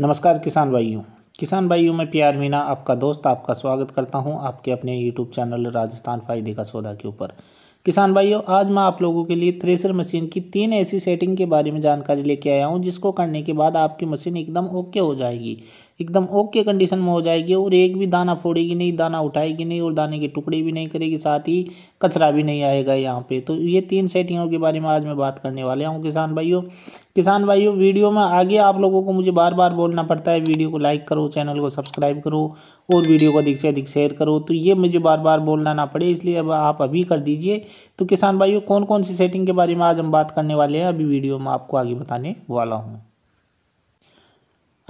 नमस्कार किसान भाइयों किसान भाइयों में प्यार मीना आपका दोस्त आपका स्वागत करता हूं आपके अपने यूट्यूब चैनल राजस्थान फायदे का सौदा के ऊपर किसान भाइयों आज मैं आप लोगों के लिए थ्रेसर मशीन की तीन ऐसी सेटिंग के बारे में जानकारी लेके आया हूं जिसको करने के बाद आपकी मशीन एकदम ओके हो जाएगी एकदम ओके कंडीशन में हो जाएगी और एक भी दाना फोड़ेगी नहीं दाना उठाएगी नहीं और दाने के टुकड़े भी नहीं करेगी साथ ही कचरा भी नहीं आएगा यहाँ पे तो ये तीन सेटिंगों के बारे में आज मैं बात करने वाले हूँ किसान भाइयों किसान भाइयों वीडियो में आगे आप लोगों को मुझे बार बार बोलना पड़ता है वीडियो को लाइक करो चैनल को सब्सक्राइब करो और वीडियो को अधिक से अधिक शेयर करो तो ये मुझे बार बार बोलना ना पड़े इसलिए अब आप अभी कर दीजिए तो किसान भाइयों कौन कौन सी सेटिंग के बारे में आज हम बात करने वाले हैं अभी वीडियो में आपको आगे बताने वाला हूँ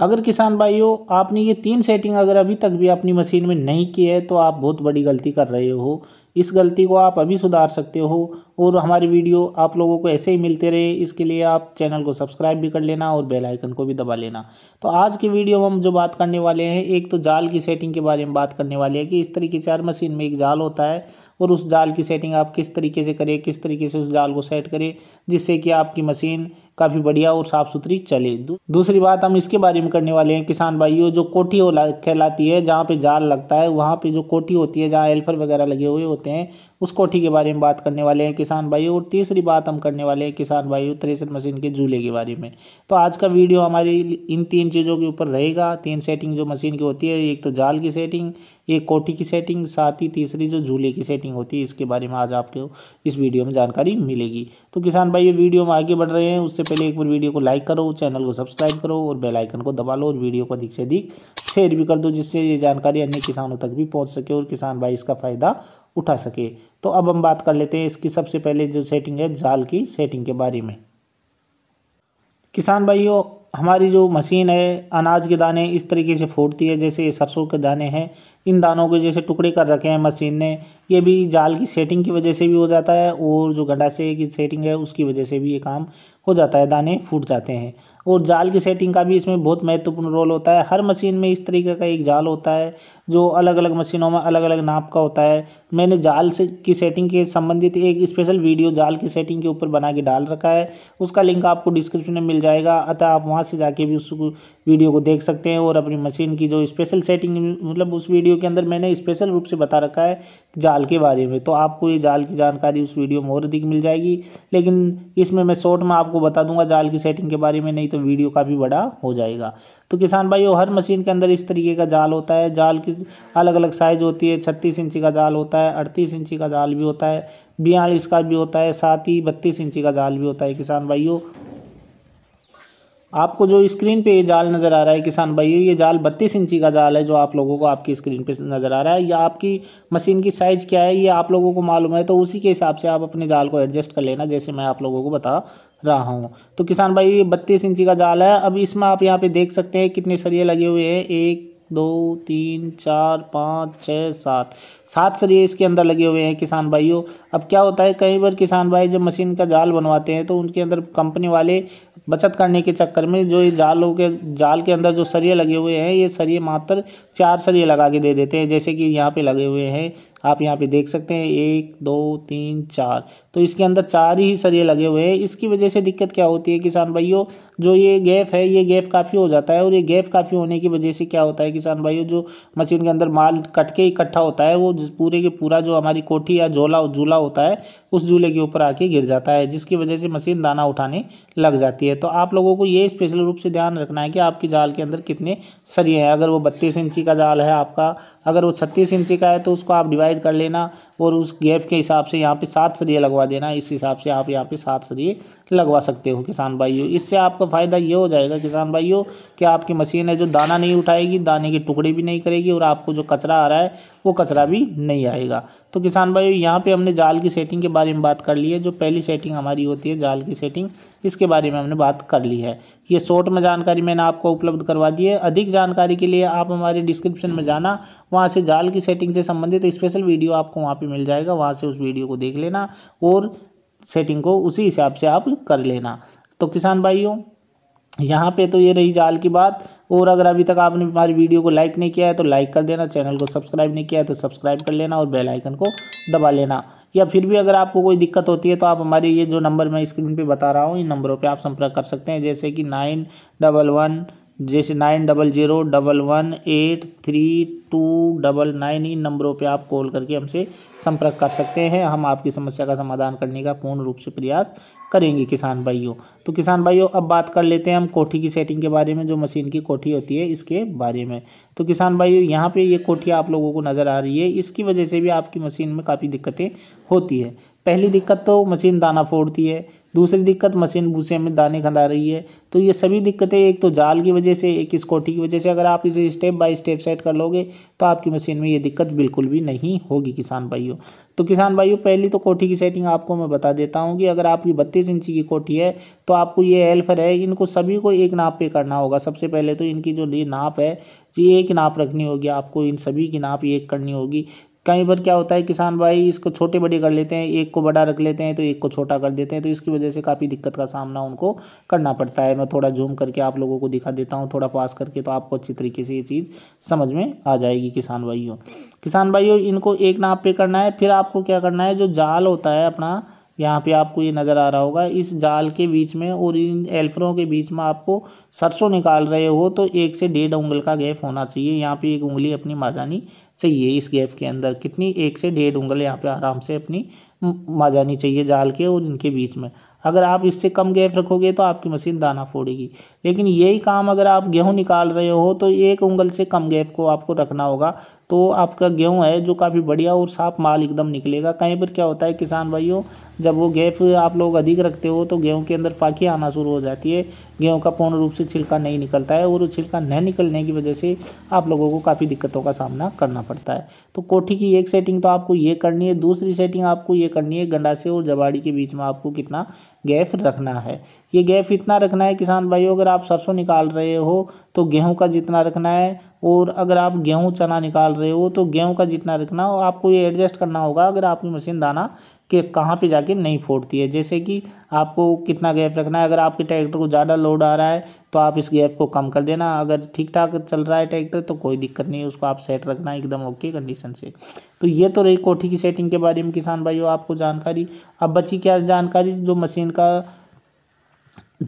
अगर किसान भाइयों आपने ये तीन सेटिंग अगर अभी तक भी अपनी मशीन में नहीं की है तो आप बहुत बड़ी गलती कर रहे हो इस गलती को आप अभी सुधार सकते हो और हमारी वीडियो आप लोगों को ऐसे ही मिलते रहे इसके लिए आप चैनल को सब्सक्राइब भी कर लेना और बेल आइकन को भी दबा लेना तो आज की वीडियो में हम जो बात करने वाले हैं एक तो जाल की सेटिंग के बारे में बात करने वाले हैं कि इस तरीके से हर मशीन में एक जाल होता है और उस जाल की सेटिंग आप किस तरीके से करें किस तरीके से उस जाल को सेट करें जिससे कि आपकी मशीन काफ़ी बढ़िया और साफ़ सुथरी चले दूसरी बात हम इसके बारे में करने वाले हैं किसान भाइयों जो कोठी कहलाती है जहाँ पे जाल लगता है वहाँ पे जो कोठी होती है जहाँ एल्फर वगैरह लगे हुए होते हैं उस कोठी के बारे में बात करने वाले हैं किसान भाइयों और तीसरी बात हम करने वाले हैं किसान भाइयों थ्रेसर मशीन के झूले के बारे में तो आज का वीडियो हमारी इन तीन चीज़ों के ऊपर रहेगा तीन सेटिंग जो मशीन की होती है एक तो जाल की सेटिंग ये कोठी की सेटिंग साथ ही तीसरी जो झूले की सेटिंग होती है इसके बारे में आज आपको इस वीडियो में जानकारी मिलेगी तो किसान भाई ये वीडियो में आगे बढ़ रहे हैं उससे पहले एक बार वीडियो को लाइक करो चैनल को सब्सक्राइब करो और बेलाइकन को दबा लो और वीडियो को अधिक से अधिक शेयर भी कर दो जिससे ये जानकारी अन्य किसानों तक भी पहुँच सके और किसान भाई इसका फ़ायदा उठा सके तो अब हम बात कर लेते हैं इसकी सबसे पहले जो सेटिंग है जाल की सेटिंग के बारे में किसान भाइयों हमारी जो मशीन है अनाज के दाने इस तरीके से फूटती है जैसे सरसों के दाने हैं इन दानों के जैसे टुकड़े कर रखे हैं मशीन ने ये भी जाल की सेटिंग की वजह से भी हो जाता है और जो गंडासे की सेटिंग है उसकी वजह से भी ये काम हो जाता है दाने फूट जाते हैं और जाल की सेटिंग का भी इसमें बहुत महत्वपूर्ण रोल होता है हर मशीन में इस तरीके का एक जाल होता है जो अलग अलग मशीनों में अलग अलग नाप का होता है मैंने जाल से की सेटिंग के संबंधित एक स्पेशल वीडियो जाल की सेटिंग के ऊपर बना के डाल रखा है उसका लिंक आपको डिस्क्रिप्शन में मिल जाएगा अतः आप वहाँ से जाके भी उस वीडियो को देख सकते हैं और अपनी मशीन की जो स्पेशल सेटिंग मतलब उस वीडियो के अंदर मैंने स्पेशल रूप से बता रखा है जाल के बारे में तो आपको ये जाल की जानकारी उस वीडियो में और अधिक मिल जाएगी लेकिन इसमें मैं शॉर्ट में आपको बता दूंगा जाल की सेटिंग के बारे में नहीं तो वीडियो काफ़ी बड़ा हो जाएगा तो किसान भाई हर मशीन के अंदर इस तरीके का जाल होता है जाल की अलग अलग साइज होती है छत्तीस इंची का जाल होता है अड़तीस इंची का जाल भी होता है बयालीस का भी होता है साथ ही बत्तीस इंची का जाल भी होता है किसान भाइयों आपको जो स्क्रीन पे ये जाल नज़र आ रहा है किसान भाइयों ये जाल बत्तीस इंची का जाल है जो आप लोगों को आपकी स्क्रीन पे नज़र आ रहा है या आपकी मशीन की साइज़ क्या है ये आप लोगों को मालूम है तो उसी के हिसाब से आप अपने जाल को एडजस्ट कर लेना जैसे मैं आप लोगों को बता रहा हूँ तो किसान भाई ये बत्तीस इंची का जाल है अब इसमें आप यहाँ पर देख सकते हैं कितने सरिये लगे हुए हैं एक दो तीन चार पाँच छः सात सात सरिये इसके अंदर लगे हुए हैं किसान भाइयों अब क्या होता है कई बार किसान भाई जब मशीन का जाल बनवाते हैं तो उनके अंदर कंपनी वाले बचत करने के चक्कर में जो ये जालों के जाल के अंदर जो सरिये लगे हुए हैं ये सरिये मात्र चार सरिये लगा के दे देते हैं जैसे कि यहाँ पे लगे हुए हैं आप यहाँ पे देख सकते हैं एक दो तीन चार तो इसके अंदर चार ही सरिये लगे हुए हैं इसकी वजह से दिक्कत क्या होती है किसान भाइयों जो ये गैप है ये गैप काफ़ी हो जाता है और ये गैप काफ़ी होने की वजह से क्या होता है किसान भाइयों जो मशीन के अंदर माल कट के इकट्ठा होता है वो पूरे के पूरा जो हमारी कोठी या झोला झूला होता है उस झूले के ऊपर आके गिर जाता है जिसकी वजह से मशीन दाना उठाने लग जाती है तो आप लोगों को ये स्पेशल रूप से ध्यान रखना है कि आपकी जाल के अंदर कितने सरिये हैं अगर वो बत्तीस इंची का जाल है आपका अगर वो छत्तीस इंची का है तो उसको आप डिवाइड डिसाइड कर लेना और उस गैप के हिसाब से यहाँ पे सात सरिये लगवा देना इस हिसाब से आप यहाँ पे सात सरिये लगवा सकते हो किसान भाइयों इससे आपका फ़ायदा ये हो जाएगा किसान भाइयों कि आपकी मशीन है जो दाना नहीं उठाएगी दाने के टुकड़े भी नहीं करेगी और आपको जो कचरा आ रहा है वो कचरा भी नहीं आएगा तो किसान भाइयों यहाँ पे हमने जाल की सेटिंग के बारे में बात कर ली है जो पहली सेटिंग हमारी होती है जाल की सेटिंग इसके बारे में हमने बात कर ली है ये शॉर्ट में जानकारी मैंने आपको उपलब्ध करवा दी है अधिक जानकारी के लिए आप हमारे डिस्क्रिप्शन में जाना वहाँ से जाल की सेटिंग से संबंधित स्पेशल वीडियो आपको वहाँ पर पे मिल जाएगा वहाँ से उस वीडियो को देख लेना और सेटिंग को उसी हिसाब से आप कर लेना तो किसान भाइयों यहाँ पे तो ये रही जाल की बात और अगर अभी तक आपने हमारी वीडियो को लाइक नहीं किया है तो लाइक कर देना चैनल को सब्सक्राइब नहीं किया है तो सब्सक्राइब कर लेना और बेल आइकन को दबा लेना या फिर भी अगर आपको कोई दिक्कत होती है तो आप हमारे ये जो नंबर मैं स्क्रीन पे बता रहा हूँ इन नंबरों पे आप संपर्क कर सकते हैं जैसे कि नाइन डबल वन जैसे nine double zero double one eight three two double nine इन नंबरों पे आप कॉल करके हमसे संपर्क कर सकते हैं हम आपकी समस्या का समाधान करने का पूर्ण रूप से प्रयास करेंगे किसान भाइयों तो किसान भाइयों अब बात कर लेते हैं हम कोठी की सेटिंग के बारे में जो मशीन की कोठी होती है इसके बारे में तो किसान भाइयों यहाँ पर ये कोठी आप लोगों को नज़र आ रही है इसकी वजह से भी आपकी मशीन में काफ़ी दिक्कतें होती है पहली दिक्कत तो मशीन दाना फोड़ती है दूसरी दिक्कत मशीन भूसे में दाने खंदा रही है तो ये सभी दिक्कतें एक तो जाल की वजह से एक स्कोटी की वजह से अगर आप इसे स्टेप बाय स्टेप सेट कर लोगे तो आपकी मशीन में ये दिक्कत बिल्कुल भी नहीं होगी किसान भाइयों तो किसान भाइयों पहली तो कोठी की सेटिंग आपको मैं बता देता हूँ कि अगर आपकी बत्तीस इंची की कोठी है तो आपको ये एल्फर है इनको सभी को एक नाप पे करना होगा सबसे पहले तो इनकी जो नाप है ये एक नाप रखनी होगी आपको इन सभी की नाप एक करनी होगी कई बार क्या होता है किसान भाई इसको छोटे बड़े कर लेते हैं एक को बड़ा रख लेते हैं तो एक को छोटा कर देते हैं तो इसकी वजह से काफ़ी दिक्कत का सामना उनको करना पड़ता है मैं थोड़ा जूम करके आप लोगों को दिखा देता हूँ थोड़ा पास करके तो आपको अच्छी तरीके से ये चीज़ समझ में आ जाएगी किसान भाइयों किसान भाइयों इनको एक नाप पे करना है फिर आपको क्या करना है जो जाल होता है अपना यहाँ पे आपको ये नज़र आ रहा होगा इस जाल के बीच में और इन एल्फरों के बीच में आपको सरसों निकाल रहे हो तो एक से डेढ़ उंगल का गैप होना चाहिए यहाँ पे एक उंगली अपनी माजानी चाहिए इस गैप के अंदर कितनी एक से डेढ़ उंगल यहाँ पे आराम से अपनी माजानी चाहिए जाल के और इनके बीच में अगर आप इससे कम गैप रखोगे तो आपकी मशीन दाना फोड़ेगी लेकिन यही काम अगर आप गेहूँ निकाल रहे हो तो एक उंगल से कम गैप को आपको रखना होगा तो आपका गेहूँ है जो काफ़ी बढ़िया और साफ माल एकदम निकलेगा कहीं पर क्या होता है किसान भाइयों जब वो गैप आप लोग अधिक रखते हो तो गेहूँ के अंदर फाकी आना शुरू हो जाती है गेहूँ का पूर्ण रूप से छिलका नहीं निकलता है और छिलका न निकलने की वजह से आप लोगों को काफ़ी दिक्कतों का सामना करना पड़ता है तो कोठी की एक सेटिंग तो आपको ये करनी है दूसरी सेटिंग आपको ये करनी है गंडासे और जबाड़ी के बीच में आपको कितना गैप रखना है ये गैप इतना रखना है किसान भाइयों अगर आप सरसों निकाल रहे हो तो गेहूं का जितना रखना है और अगर आप गेहूं चना निकाल रहे हो तो गेहूं का जितना रखना हो आपको ये एडजस्ट करना होगा अगर आपकी मशीन दाना कि कहाँ पे जाके नहीं फोड़ती है जैसे कि आपको कितना गैप रखना है अगर आपके ट्रैक्टर को ज़्यादा लोड आ रहा है तो आप इस गैप को कम कर देना अगर ठीक ठाक चल रहा है ट्रैक्टर तो कोई दिक्कत नहीं है उसको आप सेट रखना एकदम ओके कंडीशन से तो ये तो रही कोठी की सेटिंग के बारे में किसान भाइयों आपको जानकारी अब बची क्या जानकारी जो मशीन का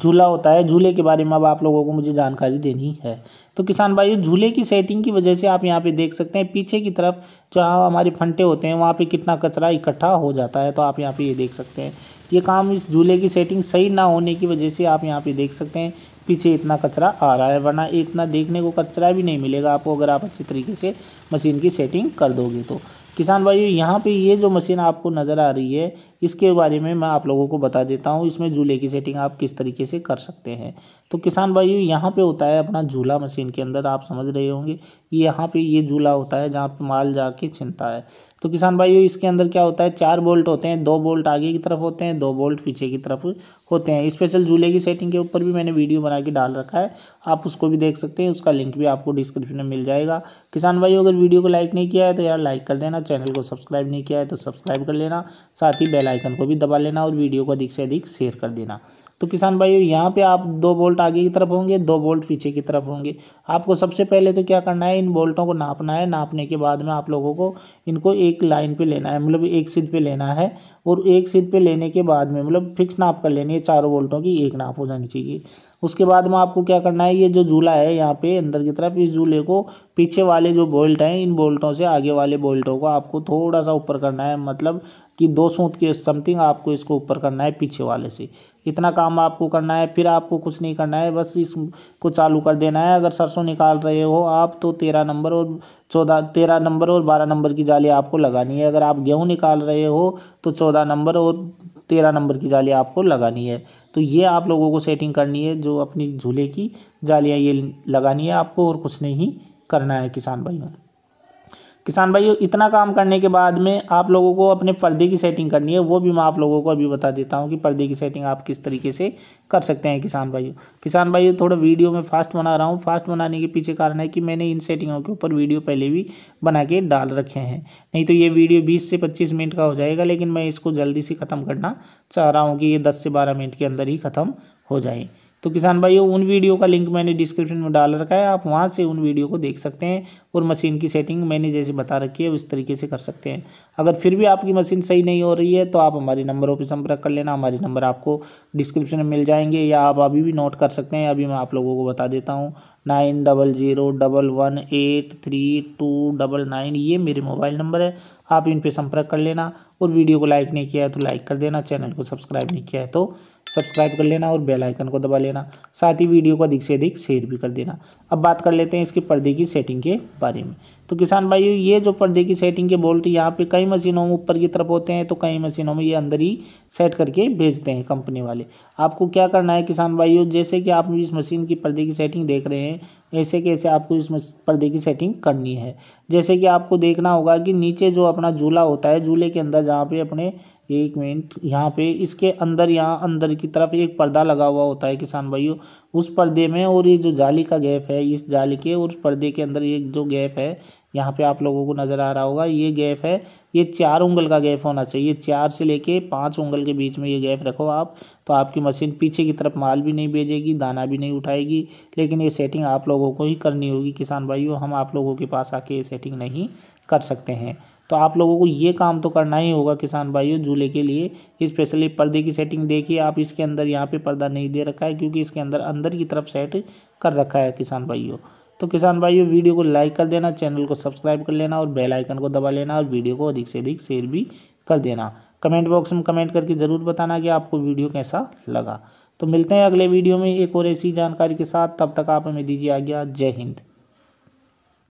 झूला होता है झूले के बारे में अब आप लोगों को मुझे जानकारी देनी है तो किसान भाई झूले की सेटिंग की वजह से आप यहाँ पे देख सकते हैं पीछे की तरफ जहाँ हमारे फंटे होते हैं वहाँ पे कितना कचरा इकट्ठा हो जाता है तो आप यहाँ पे ये यह देख सकते हैं ये काम इस झूले की सेटिंग सही ना होने की वजह से आप यहाँ पर देख सकते हैं पीछे इतना कचरा आ रहा है वरना इतना देखने को कचरा भी नहीं मिलेगा आपको अगर आप अच्छे तरीके से मशीन की सेटिंग कर दोगे तो किसान भाइयों यहाँ पे ये जो मशीन आपको नज़र आ रही है इसके बारे में मैं आप लोगों को बता देता हूँ इसमें झूले की सेटिंग आप किस तरीके से कर सकते हैं तो किसान भाइयों यहाँ पे होता है अपना झूला मशीन के अंदर आप समझ रहे होंगे यहाँ पे ये झूला होता है जहाँ पे माल जाके छिनता है तो किसान भाइयों इसके अंदर क्या होता है चार बोल्ट होते हैं दो बोल्ट आगे की तरफ होते हैं दो बोल्ट पीछे की तरफ होते हैं स्पेशल झूले की सेटिंग के ऊपर भी मैंने वीडियो बना के डाल रखा है आप उसको भी देख सकते हैं उसका लिंक भी आपको डिस्क्रिप्शन में मिल जाएगा किसान भाइयों अगर वीडियो को लाइक नहीं किया है तो यार लाइक कर देना चैनल को सब्सक्राइब नहीं किया है तो सब्सक्राइब कर लेना साथ ही बेल बेल आइकन को भी दबा लेना और वीडियो को अधिक से अधिक शेयर कर देना तो किसान भाइयों यहाँ पे आप दो बोल्ट आगे की तरफ होंगे दो बोल्ट पीछे की तरफ होंगे आपको सबसे पहले तो क्या करना है इन बोल्टों को नापना है नापने के बाद में आप लोगों को इनको एक लाइन पे लेना है मतलब एक सिद पे लेना है और एक सिद पे लेने के बाद में मतलब फिक्स नाप कर लेनी है चारों बोल्टों की एक नाप हो जानी चाहिए उसके बाद में आपको क्या करना है ये जो झूला है यहाँ पे अंदर की तरफ इस झूले को पीछे वाले जो बोल्ट हैं इन बोल्टों से आगे वाले बोल्टों को आपको थोड़ा सा ऊपर करना है मतलब कि दो सूत के समथिंग आपको इसको ऊपर करना है पीछे वाले से इतना काम आपको करना है फिर आपको कुछ नहीं करना है बस इसको चालू कर देना है अगर सरसों निकाल रहे हो आप तो तेरह नंबर और चौदह तेरह नंबर और बारह नंबर की जाली आपको लगानी है अगर आप गेहूँ निकाल रहे हो तो चौदह नंबर और तेरह नंबर की जाली आपको लगानी है तो ये आप लोगों को सेटिंग करनी है जो अपनी झूले की जालियाँ ये लगानी है आपको और कुछ नहीं करना है किसान भाइयों किसान भाई इतना काम करने के बाद में आप लोगों को अपने पर्दे की सेटिंग करनी है वो भी मैं आप लोगों को अभी बता देता हूँ कि पर्दे की सेटिंग आप किस तरीके से कर सकते हैं किसान भाइयों किसान भाइयों थोड़ा वीडियो में फास्ट बना रहा हूँ फास्ट बनाने के पीछे कारण है कि मैंने इन सेटिंगों के ऊपर वीडियो पहले भी बना के डाल रखे हैं नहीं तो ये वीडियो बीस से पच्चीस मिनट का हो जाएगा लेकिन मैं इसको जल्दी से ख़त्म करना चाह रहा हूँ कि ये दस से बारह मिनट के अंदर ही ख़त्म हो जाए तो किसान भाइयों उन वीडियो का लिंक मैंने डिस्क्रिप्शन में डाल रखा है आप वहाँ से उन वीडियो को देख सकते हैं और मशीन की सेटिंग मैंने जैसे बता रखी है उस तरीके से कर सकते हैं अगर फिर भी आपकी मशीन सही नहीं हो रही है तो आप हमारे नंबरों पर संपर्क कर लेना हमारे नंबर आपको डिस्क्रिप्शन में मिल जाएंगे या आप अभी भी नोट कर सकते हैं अभी मैं आप लोगों को बता देता हूँ nine double zero double one eight three two double nine ये मेरे मोबाइल नंबर है आप इन पर संपर्क कर लेना और वीडियो को लाइक नहीं किया है तो लाइक कर देना चैनल को सब्सक्राइब नहीं किया है तो सब्सक्राइब कर लेना और बेल आइकन को दबा लेना साथ ही वीडियो को अधिक से अधिक शेयर भी कर देना अब बात कर लेते हैं इसके पर्दे की सेटिंग के बारे में तो किसान भाइयों ये जो पर्दे की सेटिंग के बोल्ट यहाँ पे कई मशीनों में ऊपर की तरफ होते हैं तो कई मशीनों में ये अंदर ही सेट करके भेजते हैं कंपनी वाले आपको क्या करना है किसान भाइयों जैसे कि आप इस मशीन की पर्दे की सेटिंग देख रहे हैं ऐसे कैसे आपको इस पर्दे की सेटिंग करनी है जैसे कि आपको देखना होगा कि नीचे जो अपना झूला होता है झूले के अंदर जहाँ पे अपने एक मिनट यहाँ पे इसके अंदर यहाँ अंदर की तरफ एक पर्दा लगा हुआ होता है किसान भाइयों उस पर्दे में और ये जो जाली का गैप है इस जाली के और उस पर्दे के अंदर ये जो गैप है यहाँ पे आप लोगों को नज़र आ रहा होगा ये गैप है ये चार उंगल का गैप होना चाहिए चार से लेके पाँच उंगल के बीच में ये गैप रखो आप तो आपकी मशीन पीछे की तरफ माल भी नहीं भेजेगी दाना भी नहीं उठाएगी लेकिन ये सेटिंग आप लोगों को ही करनी होगी किसान भाइयों हम आप लोगों के पास आके ये सेटिंग नहीं कर सकते हैं तो आप लोगों को ये काम तो करना ही होगा किसान भाइयों झूले के लिए स्पेशली पर्दे की सेटिंग देखिए आप इसके अंदर यहाँ पे पर्दा नहीं दे रखा है क्योंकि इसके अंदर अंदर की तरफ सेट कर रखा है किसान भाइयों तो किसान भाइयों वीडियो को लाइक कर देना चैनल को सब्सक्राइब कर लेना और बेलाइकन को दबा लेना और वीडियो को अधिक से अधिक शेयर भी कर देना कमेंट बॉक्स में कमेंट करके ज़रूर बताना कि आपको वीडियो कैसा लगा तो मिलते हैं अगले वीडियो में एक और ऐसी जानकारी के साथ तब तक आप हमें दीजिए आज्ञा जय हिंद